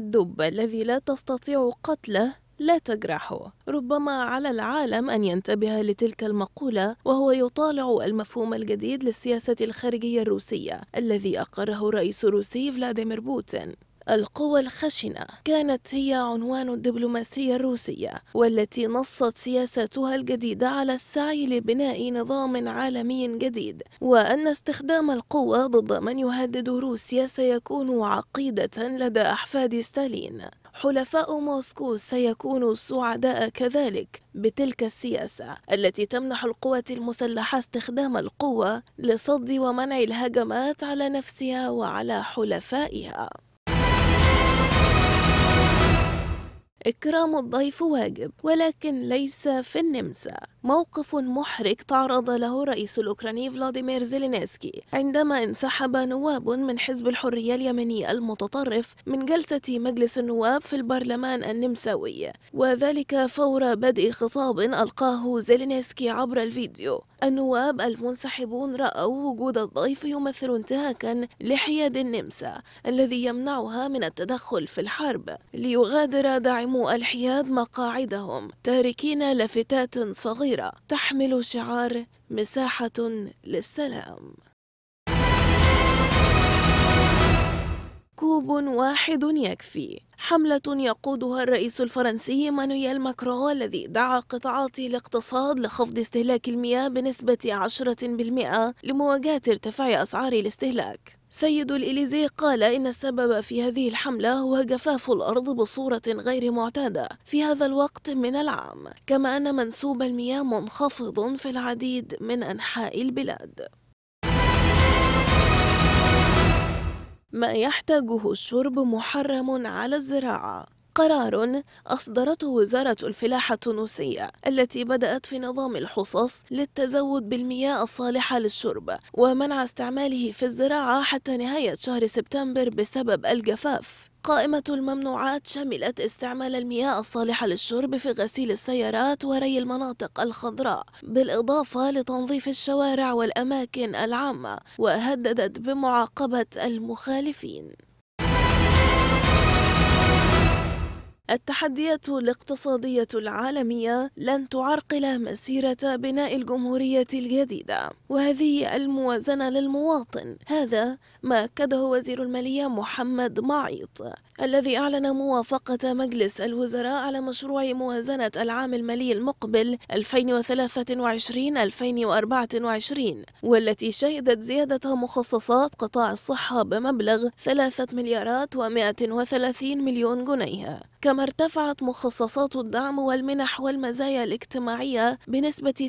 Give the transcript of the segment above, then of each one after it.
الدب الذي لا تستطيع قتله لا تجرحه ربما على العالم ان ينتبه لتلك المقوله وهو يطالع المفهوم الجديد للسياسه الخارجيه الروسيه الذي اقره رئيس روسي فلاديمير بوتين القوى الخشنة كانت هي عنوان الدبلوماسية الروسية والتي نصت سياستها الجديدة على السعي لبناء نظام عالمي جديد وأن استخدام القوة ضد من يهدد روسيا سيكون عقيدة لدى أحفاد ستالين حلفاء موسكو سيكونوا سعداء كذلك بتلك السياسة التي تمنح القوات المسلحة استخدام القوة لصد ومنع الهجمات على نفسها وعلى حلفائها إكرام الضيف واجب ولكن ليس في النمسا موقف محرج تعرض له الرئيس الأوكراني فلاديمير زيلينسكي عندما انسحب نواب من حزب الحرية اليمني المتطرف من جلسة مجلس النواب في البرلمان النمساوي وذلك فور بدء خطاب ألقاه زيلينسكي عبر الفيديو النواب المنسحبون رأوا وجود الضيف يمثل انتهاكا لحياد النمسا الذي يمنعها من التدخل في الحرب ليغادر داعم قدموا الحياد مقاعدهم تاركين لافتات صغيرة تحمل شعار مساحة للسلام كوب واحد يكفي حملة يقودها الرئيس الفرنسي مانويل ماكرون الذي دعا قطاعات الاقتصاد لخفض استهلاك المياه بنسبة 10% لمواجهة ارتفاع أسعار الاستهلاك سيد الإليزي قال إن السبب في هذه الحملة هو جفاف الأرض بصورة غير معتادة في هذا الوقت من العام كما أن منسوب المياه منخفض في العديد من أنحاء البلاد ما يحتاجه الشرب محرم على الزراعة قرار أصدرته وزارة الفلاحة التونسية التي بدأت في نظام الحصص للتزود بالمياه الصالحة للشرب ومنع استعماله في الزراعة حتى نهاية شهر سبتمبر بسبب الجفاف قائمة الممنوعات شملت استعمال المياه الصالحة للشرب في غسيل السيارات وري المناطق الخضراء بالإضافة لتنظيف الشوارع والأماكن العامة وهددت بمعاقبة المخالفين التحديات الاقتصادية العالمية لن تعرقل مسيرة بناء الجمهورية الجديدة وهذه الموازنة للمواطن هذا ما أكده وزير المالية محمد معيط الذي أعلن موافقة مجلس الوزراء على مشروع موازنة العام المالي المقبل 2023-2024 والتي شهدت زيادة مخصصات قطاع الصحة بمبلغ 3 مليارات و130 مليون جنيه كما ارتفعت مخصصات الدعم والمنح والمزايا الاجتماعية بنسبة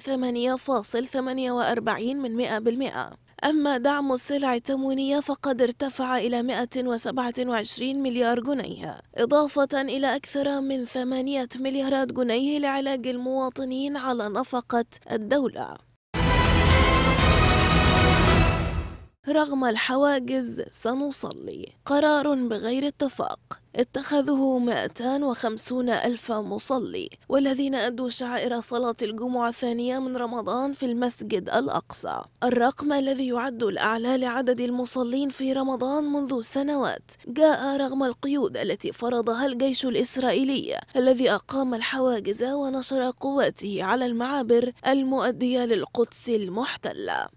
8.48% أما دعم السلع التموينية فقد ارتفع إلى 127 مليار جنيه إضافة إلى أكثر من 8 مليارات جنيه لعلاج المواطنين على نفقة الدولة رغم الحواجز سنصلي قرار بغير اتفاق اتخذه 250 ألف مصلي والذين أدوا شعائر صلاة الجمعة الثانية من رمضان في المسجد الأقصى الرقم الذي يعد الأعلى لعدد المصلين في رمضان منذ سنوات جاء رغم القيود التي فرضها الجيش الإسرائيلي الذي أقام الحواجز ونشر قواته على المعابر المؤدية للقدس المحتلة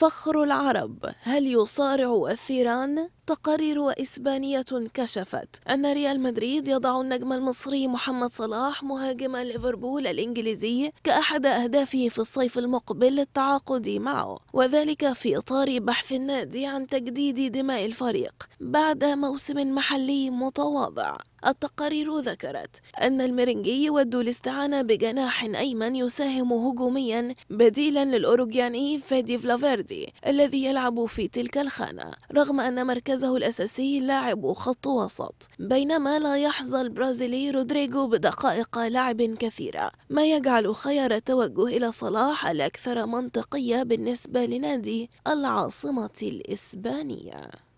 فخر العرب هل يصارع الثيران تقارير إسبانية كشفت أن ريال مدريد يضع النجم المصري محمد صلاح مهاجم ليفربول الإنجليزي كأحد أهدافه في الصيف المقبل للتعاقد معه وذلك في إطار بحث النادي عن تجديد دماء الفريق بعد موسم محلي متواضع التقارير ذكرت أن المرنجي يود الاستعانة بجناح أيمن يساهم هجوميا بديلا للأوروجياني فادي فلافيردي الذي يلعب في تلك الخانة رغم أن مركز مركزه الأساسي لاعب خط وسط بينما لا يحظى البرازيلي رودريجو بدقائق لعب كثيرة ما يجعل خيار التوجه إلى صلاح الأكثر منطقية بالنسبة لنادي العاصمة الإسبانية